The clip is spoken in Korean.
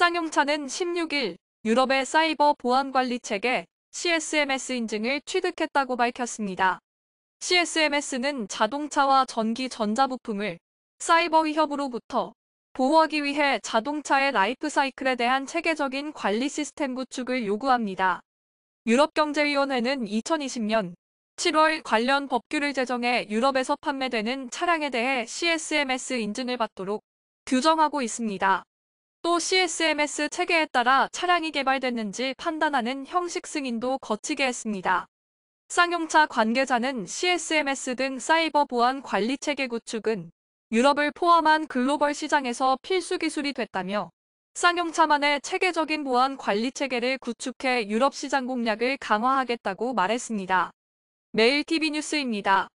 쌍용차는 16일 유럽의 사이버 보안 관리 체계 CSMS 인증을 취득했다고 밝혔습니다. CSMS는 자동차와 전기 전자부품을 사이버 위협으로부터 보호하기 위해 자동차의 라이프 사이클에 대한 체계적인 관리 시스템 구축을 요구합니다. 유럽경제위원회는 2020년 7월 관련 법규를 제정해 유럽에서 판매되는 차량에 대해 CSMS 인증을 받도록 규정하고 있습니다. 또 CSMS 체계에 따라 차량이 개발됐는지 판단하는 형식 승인도 거치게 했습니다. 쌍용차 관계자는 CSMS 등 사이버 보안 관리 체계 구축은 유럽을 포함한 글로벌 시장에서 필수 기술이 됐다며 쌍용차만의 체계적인 보안 관리 체계를 구축해 유럽 시장 공략을 강화하겠다고 말했습니다. 매일 TV뉴스입니다.